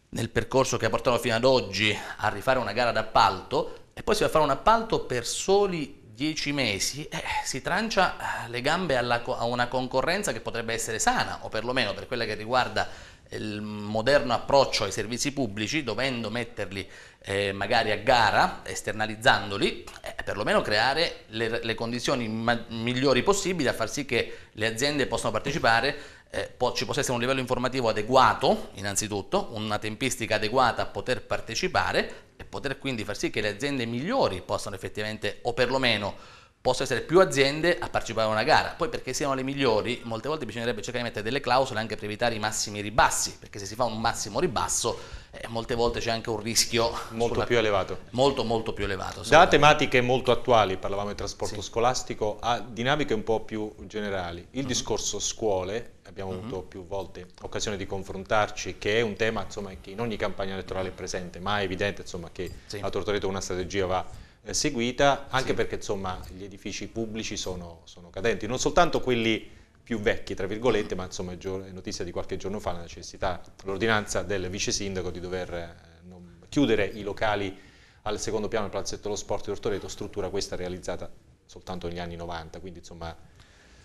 nel percorso che ha portato fino ad oggi a rifare una gara d'appalto, e poi si va a fare un appalto per soli dieci mesi, eh, si trancia eh, le gambe alla, a una concorrenza che potrebbe essere sana, o perlomeno per quella che riguarda il moderno approccio ai servizi pubblici, dovendo metterli eh, magari a gara, esternalizzandoli, eh, perlomeno creare le, le condizioni migliori possibili a far sì che le aziende possano partecipare eh, ci possa essere un livello informativo adeguato, innanzitutto, una tempistica adeguata a poter partecipare e poter quindi far sì che le aziende migliori possano effettivamente, o perlomeno possono essere più aziende a partecipare a una gara. Poi perché siano le migliori, molte volte bisognerebbe cercare di mettere delle clausole anche per evitare i massimi ribassi, perché se si fa un massimo ribasso, eh, molte volte c'è anche un rischio molto sulla... più elevato. Molto molto più elevato. Da tematiche molto attuali, parlavamo di trasporto sì. scolastico, a dinamiche un po' più generali. Il mm -hmm. discorso scuole abbiamo uh mhm. -huh. avuto più volte occasione di confrontarci, che è un tema insomma, che in ogni campagna elettorale è presente, ma è evidente insomma, che sì. a Tortoreto una strategia va eh, seguita, anche sì. perché insomma, gli edifici pubblici sono, sono, cadenti, non soltanto quelli più vecchi, tra virgolette, ma insomma è notizia di qualche giorno fa la necessità, l'ordinanza del vice sindaco di dover eh, non, chiudere i locali al secondo piano del palazzetto dello sport di Tortoreto, struttura questa realizzata soltanto negli anni 90, quindi insomma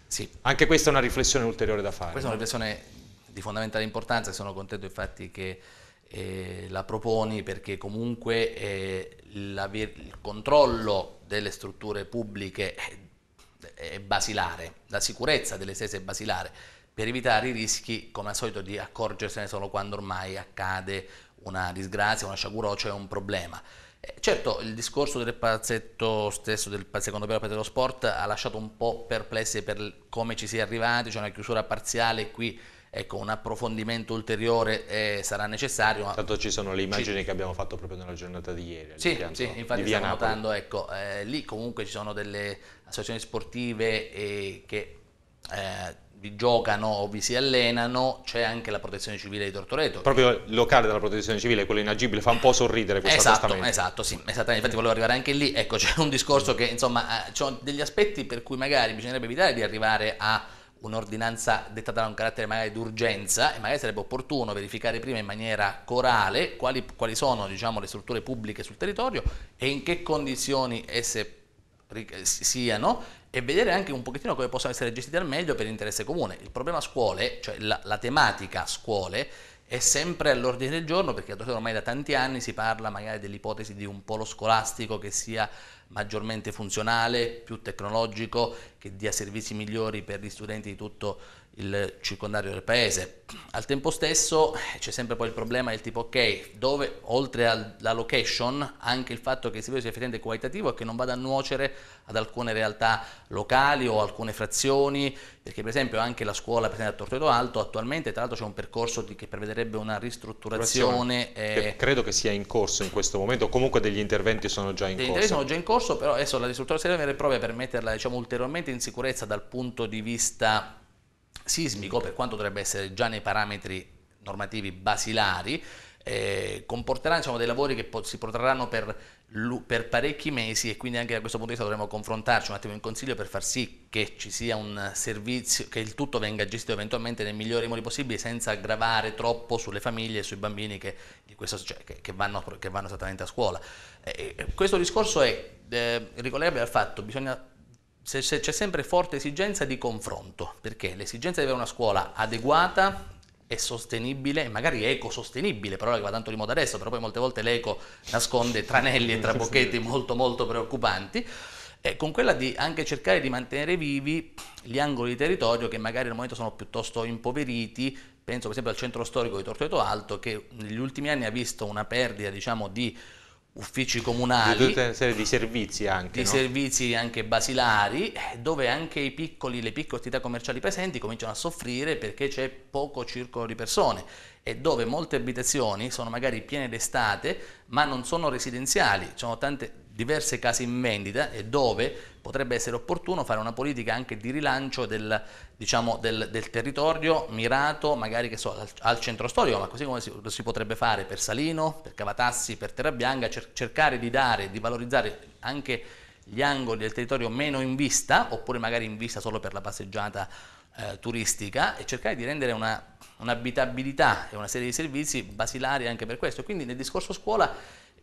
sì. Anche questa è una riflessione ulteriore da fare. Questa no? è una riflessione di fondamentale importanza e sono contento infatti che eh, la proponi perché comunque eh, il controllo delle strutture pubbliche è basilare, la sicurezza delle stesse è basilare per evitare i rischi, come al solito, di accorgersene solo quando ormai accade una disgrazia, una sciagura o c'è cioè un problema. Certo, il discorso del palazzetto stesso, del secondo piano dello sport, ha lasciato un po' perplessi per come ci si è arrivati, c'è una chiusura parziale qui ecco, un approfondimento ulteriore eh, sarà necessario. Intanto ci sono le immagini ci... che abbiamo fatto proprio nella giornata di ieri. Sì, sì infatti stiamo Napoli. notando, ecco, eh, lì comunque ci sono delle associazioni sportive eh, che vi giocano o vi si allenano, c'è anche la protezione civile di Tortoreto. Proprio il locale della protezione civile, quello inagibile, fa un po' sorridere questo esatto, testamento. Esatto, sì, esattamente, infatti volevo arrivare anche lì, ecco c'è un discorso che insomma, eh, ci sono degli aspetti per cui magari bisognerebbe evitare di arrivare a un'ordinanza dettata da un carattere magari d'urgenza e magari sarebbe opportuno verificare prima in maniera corale quali, quali sono diciamo, le strutture pubbliche sul territorio e in che condizioni esse siano e vedere anche un pochettino come possono essere gestiti al meglio per interesse comune. Il problema scuole, cioè la, la tematica scuole, è sempre all'ordine del giorno perché ormai da tanti anni si parla magari dell'ipotesi di un polo scolastico che sia maggiormente funzionale, più tecnologico, che dia servizi migliori per gli studenti di tutto il il circondario del paese. Al tempo stesso c'è sempre poi il problema del tipo ok, dove oltre alla location anche il fatto che il servizio sia effettivamente qualitativo e che non vada a nuocere ad alcune realtà locali o alcune frazioni, perché per esempio anche la scuola presente a Tortoredo Alto attualmente tra l'altro c'è un percorso di, che prevederebbe una ristrutturazione. Eh, che credo che sia in corso in questo momento, comunque degli interventi sono già in degli corso. interventi sono già in corso, però adesso la ristrutturazione vera e propria per metterla diciamo, ulteriormente in sicurezza dal punto di vista sismico, per quanto dovrebbe essere già nei parametri normativi basilari, eh, comporterà insomma, dei lavori che si protrarranno per, per, parecchi mesi e quindi anche da questo punto di vista dovremo confrontarci un attimo in consiglio per far sì che ci sia un servizio, che il tutto venga gestito eventualmente nei migliori modi possibili senza gravare troppo sulle famiglie e sui bambini che, questo, cioè, che, che, vanno, che vanno, esattamente a scuola. Eh, eh questo discorso è eh, ricollegabile al fatto, che bisogna c'è sempre forte esigenza di confronto, perché l'esigenza di avere una scuola adeguata e sostenibile, e magari ecosostenibile, parola che va tanto di moda adesso, però poi molte volte l'eco nasconde tranelli e trabocchetti molto molto preoccupanti, e eh, con quella di anche cercare di mantenere vivi gli angoli di territorio che magari al momento sono piuttosto impoveriti, penso per esempio al centro storico di Tortoreto Alto che negli ultimi anni ha visto una perdita diciamo di uffici comunali. Di tutta una serie di servizi anche. Di no? servizi anche basilari, eh, dove anche piccoli, le piccole attività commerciali presenti cominciano a soffrire perché c'è poco circolo di persone e dove molte abitazioni sono magari piene d'estate ma non sono residenziali, ci sono tante diverse case in vendita e dove potrebbe essere opportuno fare una politica anche di rilancio del, diciamo, del, del territorio mirato magari so, al, al, centro storico, ma così come si, si, potrebbe fare per Salino, per Cavatassi, per Terrabianca, cer cercare di dare, di valorizzare anche gli angoli del territorio meno in vista, oppure magari in vista solo per la passeggiata eh, turistica e cercare di rendere un'abitabilità e una serie di servizi basilari anche per questo. Quindi nel discorso scuola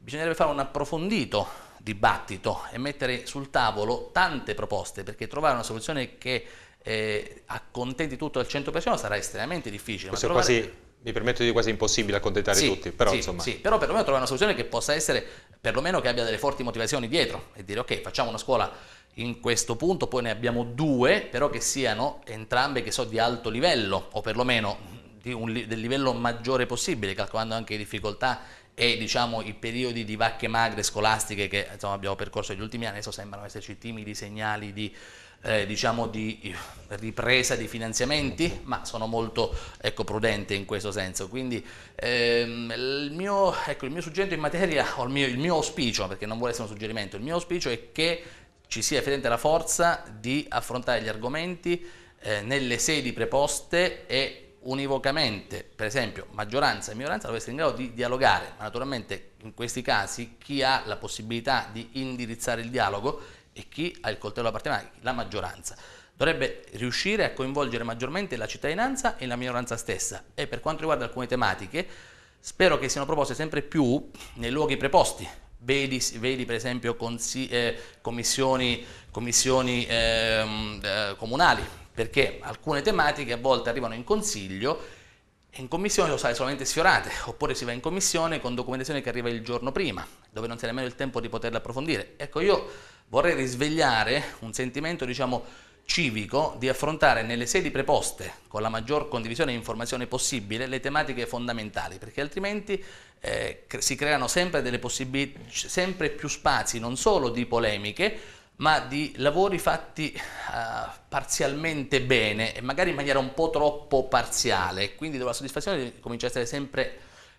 Bisognerebbe fare un approfondito dibattito e mettere sul tavolo tante proposte perché trovare una soluzione che eh, accontenti tutto al 100% sarà estremamente difficile. Questo ma trovare... quasi, mi permetto di quasi impossibile accontentare sì, tutti, però sì, insomma... Sì, però perlomeno trovare una soluzione che possa essere, perlomeno che abbia delle forti motivazioni dietro e dire ok facciamo una scuola in questo punto, poi ne abbiamo due, però che siano entrambe che so di alto livello o perlomeno un, del livello maggiore possibile, calcolando anche le difficoltà e diciamo, i periodi di vacche magre scolastiche che insomma, abbiamo percorso negli ultimi anni, adesso sembrano esserci timidi segnali di, eh, diciamo, di ripresa di finanziamenti, ma sono molto ecco, prudente in questo senso. Quindi ehm, il, mio, ecco, il, mio, suggerimento in materia, o il mio, il mio auspicio, perché non vuole essere un suggerimento, il mio auspicio è che ci sia effettivamente la forza di affrontare gli argomenti eh, nelle sedi preposte e univocamente, per esempio, maggioranza e minoranza dovessero in grado di dialogare, ma naturalmente in questi casi chi ha la possibilità di indirizzare il dialogo e chi ha il coltello da parte la maggioranza. Dovrebbe riuscire a coinvolgere maggiormente la cittadinanza e la minoranza stessa e per quanto riguarda alcune tematiche spero che siano proposte sempre più nei luoghi preposti, Vedi, vedi, per esempio consi, eh, commissioni, commissioni eh, eh, comunali perché alcune tematiche a volte arrivano in consiglio e in commissione lo sai solamente sfiorate, oppure si va in commissione con documentazione che arriva il giorno prima, dove non si ha nemmeno il tempo di poterla approfondire. Ecco, io vorrei risvegliare un sentimento, diciamo, civico di affrontare nelle sedi preposte con la maggior condivisione e informazione possibile le tematiche fondamentali, perché altrimenti eh, si creano sempre, sempre più spazi non solo di polemiche, ma di lavori fatti uh, parzialmente bene e magari in maniera un po' troppo parziale, quindi dove la soddisfazione comincia a essere sempre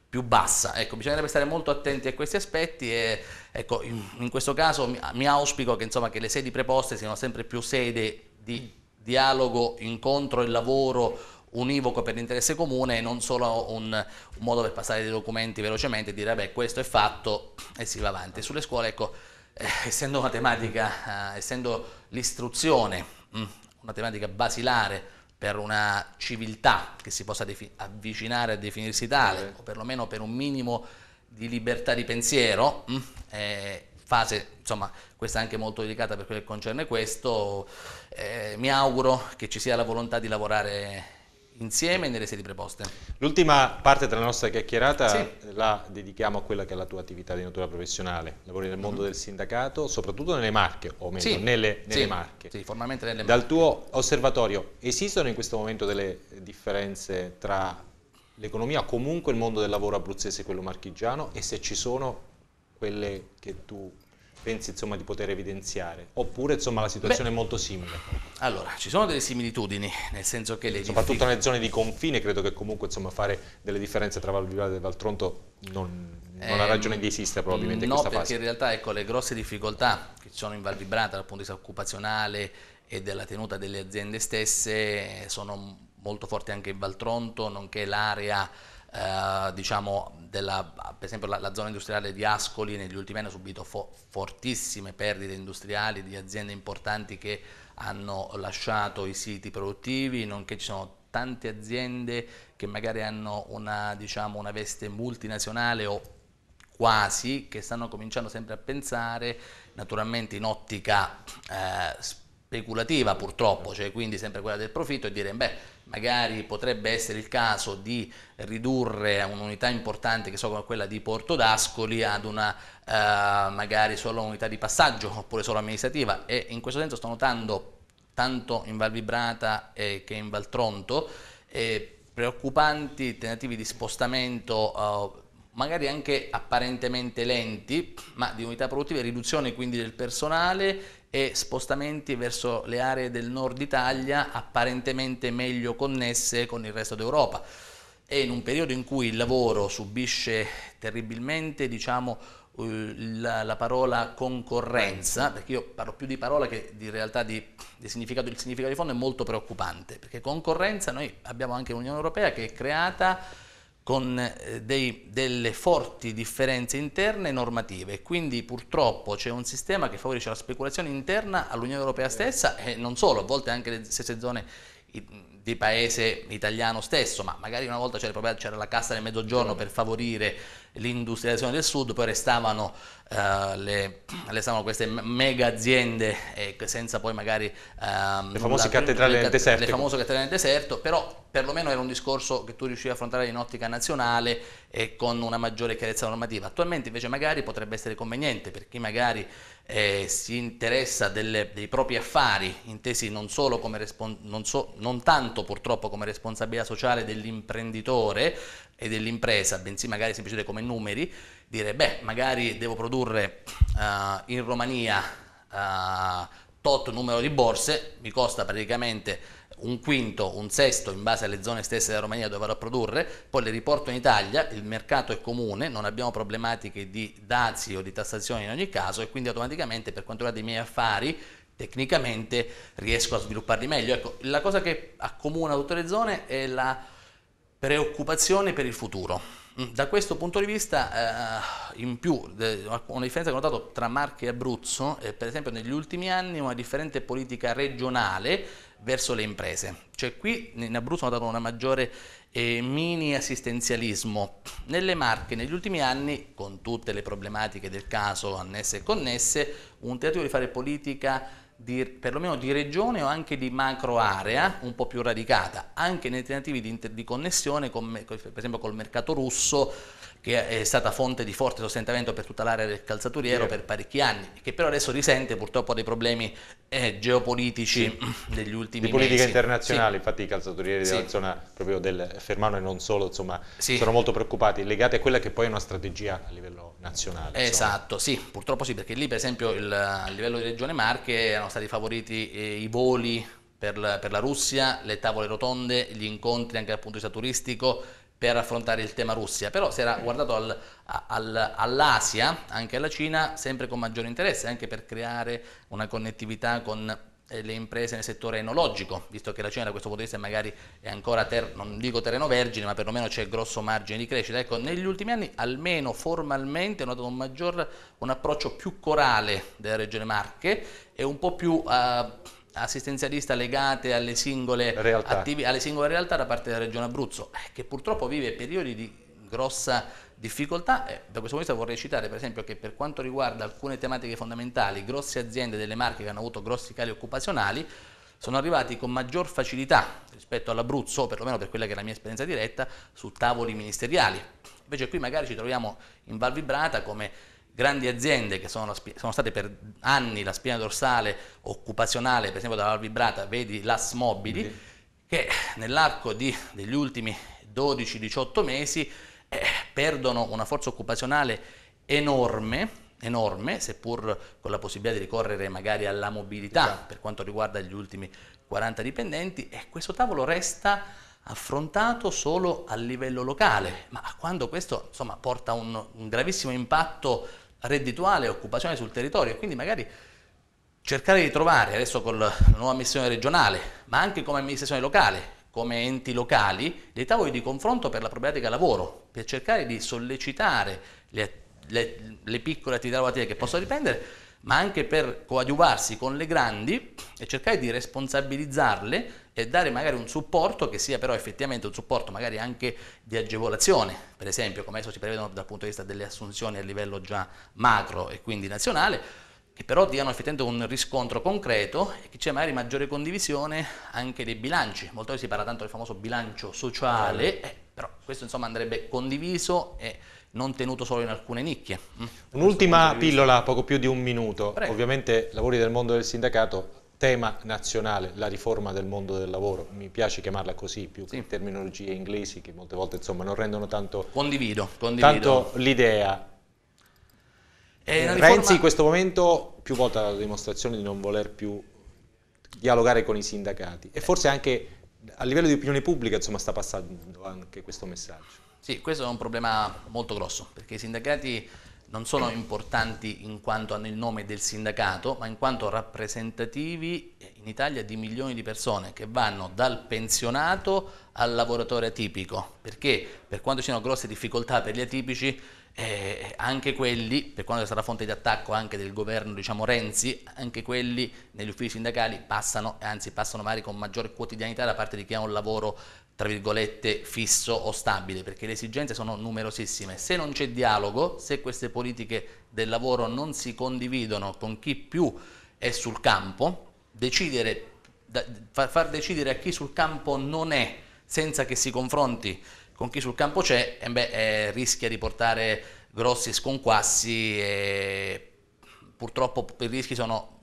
più bassa. Ecco, bisognerebbe stare molto attenti a questi aspetti e ecco, in, in, questo caso mi, mi auspico che, insomma, che le sedi preposte siano sempre più sede di dialogo, incontro e lavoro univoco per l'interesse comune e non solo un, un modo per passare dei documenti velocemente e dire vabbè questo è fatto e si va avanti. Sulle scuole ecco eh, essendo una tematica, eh, essendo l'istruzione mm, una tematica basilare per una civiltà che si possa defi- avvicinare a definirsi tale, certo. o perlomeno per un minimo di libertà di pensiero, mh, mm, eh, fase, insomma, questa è anche molto delicata per quello che concerne questo, eh, mi auguro che ci sia la volontà di lavorare insieme nelle sedi preposte. L'ultima parte della nostra chiacchierata sì. la dedichiamo a quella che è la tua attività di natura professionale, lavori nel mondo mm -hmm. del sindacato, soprattutto nelle marche, o meglio, sì. nelle, nelle sì. marche. Sì, formalmente nelle marche. Dal tuo osservatorio, esistono in questo momento delle differenze tra l'economia, comunque il mondo del lavoro abruzzese e quello marchigiano, e se ci sono quelle che tu pensi insomma, di poter evidenziare? Oppure insomma, la situazione Beh, è molto simile? Allora, ci sono delle similitudini, nel senso che le Soprattutto nelle zone di confine, credo che comunque insomma, fare delle differenze tra Valvivale e Valtronto non, non ha eh, ragione di esistere probabilmente no, in questa fase. No, perché in realtà ecco, le grosse difficoltà che ci sono in Val Vibrata dal punto di vista occupazionale e della tenuta delle aziende stesse sono molto forti anche in Valtronto, nonché l'area eh, diciamo, della, per esempio la, la, zona industriale di Ascoli negli ultimi anni ha subito fo- fortissime perdite industriali di aziende importanti che hanno lasciato i siti produttivi, nonché ci sono tante aziende che magari hanno una, diciamo, una veste multinazionale o quasi, che stanno cominciando sempre a pensare, naturalmente in ottica eh, speculativa purtroppo, cioè quindi sempre quella del profitto, e dire beh magari potrebbe essere il caso di ridurre un'unità importante che so come quella di Porto d'Ascoli ad una eh, magari solo unità di passaggio oppure solo amministrativa e in questo senso sto notando tanto in Val Vibrata eh, che in Val Tronto eh, preoccupanti tentativi di spostamento eh, magari anche apparentemente lenti, ma di unità produttive, riduzione quindi del personale e spostamenti verso le aree del nord Italia apparentemente meglio connesse con il resto d'Europa. E in un periodo in cui il lavoro subisce terribilmente, diciamo, eh, la, la, parola concorrenza, perché io parlo più di parola che di realtà di, di, significato, il significato di fondo è molto preoccupante, perché concorrenza noi abbiamo anche un'Unione Europea che è creata con eh, dei, delle forti differenze interne normative quindi purtroppo c'è un sistema che favorisce la speculazione interna all'Unione Europea stessa e non solo, a volte anche le stesse zone di paese italiano stesso, ma magari una volta c'era la cassa del mezzogiorno per favorire l'industrializzazione del sud, poi restavano, eh, le, restavano queste mega aziende eh, senza poi magari... Ehm, le famose cattedrali nel deserto. Le famose cattedrali nel deserto, però perlomeno era un discorso che tu riuscivi a affrontare in ottica nazionale e con una maggiore chiarezza normativa. Attualmente invece magari potrebbe essere conveniente per chi magari eh, si interessa delle, dei propri affari, intesi non, non, so, non tanto purtroppo come responsabilità sociale dell'imprenditore, e dell'impresa, bensì magari semplicemente come numeri, dire beh, magari devo produrre uh, in Romania uh, tot numero di borse, mi costa praticamente un quinto, un sesto in base alle zone stesse della Romania dove vado a produrre, poi le riporto in Italia, il mercato è comune, non abbiamo problematiche di dazi o di tassazione in ogni caso e quindi automaticamente per quanto riguarda i miei affari tecnicamente riesco a svilupparli meglio. Ecco, la cosa che accomuna tutte le zone è la preoccupazione per il futuro. Mm, da questo punto di vista, eh, in più, una differenza che ho notato tra Marche e Abruzzo, eh, per esempio negli ultimi anni una differente politica regionale verso le imprese. Cioè qui in Abruzzo ho notato una maggiore eh, mini assistenzialismo. Nelle Marche negli ultimi anni, con tutte le problematiche del caso annesse e connesse, un tentativo di fare politica di, perlomeno di regione o anche di macro area un po' più radicata, anche nei tentativi di, inter- di connessione con, per esempio col mercato russo che è stata fonte di forte sostentamento per tutta l'area del calzaturiero sì. per parecchi anni, che però adesso risente purtroppo dei problemi eh, geopolitici sì. degli ultimi anni. Di politica mesi. internazionali, sì. infatti i calzaturieri della zona proprio del Fermano e non solo, insomma, sono molto preoccupati, legati a quella che poi è una strategia a livello nazionale. Esatto, sì, purtroppo sì, perché lì per esempio il, a livello di regione Marche erano stati favoriti eh, i voli per la, per la, Russia, le tavole rotonde, gli incontri anche dal punto di vista turistico per affrontare il tema Russia, però si era guardato al, al, all'Asia, anche alla Cina, sempre con maggiore interesse, anche per creare una connettività con eh, le imprese nel settore enologico, visto che la Cina da questo punto di vista magari è ancora, ter- non dico terreno vergine, ma perlomeno c'è grosso margine di crescita. Ecco, negli ultimi anni almeno formalmente hanno dato un, maggior, un approccio più corale della regione Marche e un po' più... Uh, assistenzialista legate alle singole, attivi- alle singole realtà da parte della regione Abruzzo, eh, che purtroppo vive periodi di grossa difficoltà. Eh, da questo punto di vista vorrei citare per esempio che per quanto riguarda alcune tematiche fondamentali, grosse aziende delle Marche che hanno avuto grossi cali occupazionali, sono arrivati con maggior facilità rispetto all'Abruzzo, perlomeno per quella che è la mia esperienza diretta, su tavoli ministeriali. Invece qui magari ci troviamo in Val Vibrata come grandi aziende che sono, sono, state per anni la spina dorsale occupazionale, per esempio dalla Val Vibrata, vedi l'As Mobili, okay. che nell'arco degli ultimi 12-18 mesi eh, perdono una forza occupazionale enorme, enorme, seppur con la possibilità di ricorrere magari alla mobilità esatto. per quanto riguarda gli ultimi 40 dipendenti e questo tavolo resta affrontato solo a livello locale, ma quando questo insomma, porta un, un gravissimo impatto reddituale e occupazionale sul territorio quindi magari cercare di trovare adesso con la nuova missione regionale, ma anche come amministrazione locale, come enti locali, dei tavoli di confronto per la problematica lavoro, per cercare di sollecitare le, le, le piccole attività lavorative che possono dipendere, ma anche per coadiuvarsi con le grandi e cercare di responsabilizzarle e dare magari un supporto che sia però effettivamente un supporto magari anche di agevolazione, per esempio come adesso si prevedono dal punto di vista delle assunzioni a livello già macro e quindi nazionale, che però diano effettivamente un riscontro concreto e che c'è magari maggiore condivisione anche dei bilanci. Molto si parla tanto del famoso bilancio sociale, certo. eh, però questo insomma andrebbe condiviso e non tenuto solo in alcune nicchie. Mm? Un'ultima pillola, poco più di un minuto. Prego. Ovviamente lavori del mondo del sindacato, tema nazionale, la riforma del mondo del lavoro, mi piace chiamarla così, più sì. che terminologie inglesi che molte volte insomma, non rendono tanto, condivido, condivido. tanto l'idea. Eh, riforma... Renzi in questo momento più volte ha dato dimostrazione di non voler più dialogare con i sindacati e forse anche a livello di opinione pubblica insomma, sta passando anche questo messaggio. Sì, questo è un problema molto grosso perché i sindacati non sono importanti in quanto hanno il nome del sindacato, ma in quanto rappresentativi in Italia di milioni di persone che vanno dal pensionato al lavoratore atipico, perché per quanto ci siano grosse difficoltà per gli atipici, eh, anche quelli, per quanto è stata fonte di attacco anche del governo diciamo, Renzi, anche quelli negli uffici sindacali passano, anzi passano magari con maggiore quotidianità da parte di chi ha un lavoro tra virgolette fisso o stabile, perché le esigenze sono numerosissime. Se non c'è dialogo, se queste politiche del lavoro non si condividono con chi più è sul campo, decidere, da, far, far decidere a chi sul campo non è, senza che si confronti con chi sul campo c'è eh beh, eh, rischia di portare grossi sconquassi e purtroppo i rischi sono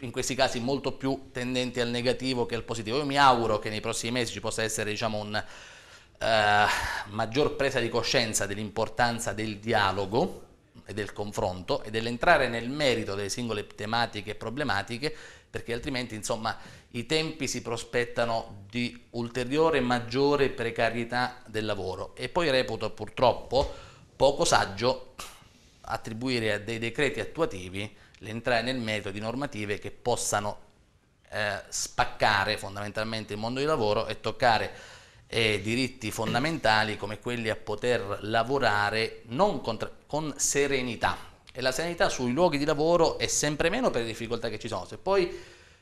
in questi casi molto più tendenti al negativo che al positivo. Io mi auguro che nei prossimi mesi ci possa essere diciamo, una eh, maggior presa di coscienza dell'importanza del dialogo e del confronto e dell'entrare nel merito delle singole tematiche e problematiche perché altrimenti insomma, i tempi si prospettano di ulteriore maggiore precarietà del lavoro e poi reputo purtroppo poco saggio attribuire a dei decreti attuativi l'entrare nel merito di normative che possano eh, spaccare fondamentalmente il mondo di lavoro e toccare eh, diritti fondamentali come quelli a poter lavorare con, con serenità. E la serenità sui luoghi di lavoro è sempre meno per le difficoltà che ci sono. Se poi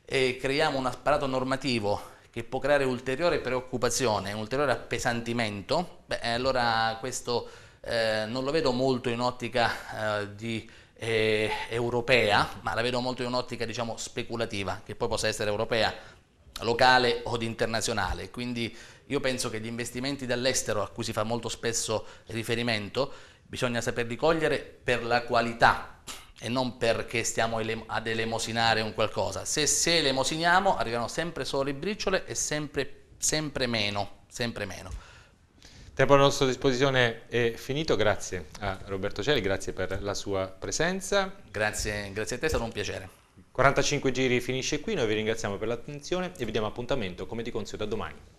eh, creiamo un apparato normativo che può creare ulteriore preoccupazione, un ulteriore appesantimento, beh, eh, allora questo eh, non lo vedo molto in ottica eh, di eh, europea, ma la vedo molto in un'ottica diciamo speculativa, che poi possa essere europea, locale o internazionale. Quindi io penso che gli investimenti dall'estero, a cui si fa molto spesso riferimento, bisogna saperli cogliere per la qualità e non perché stiamo ad elemosinare un qualcosa. Se, se elemosiniamo arrivano sempre solo le briciole e sempre, sempre meno, sempre meno. Il tempo a nostra disposizione è finito, grazie a Roberto Celi, grazie per la sua presenza. Grazie, grazie a te, è stato un piacere. 45 giri finisce qui, noi vi ringraziamo per l'attenzione e vi diamo appuntamento come di consueto a domani.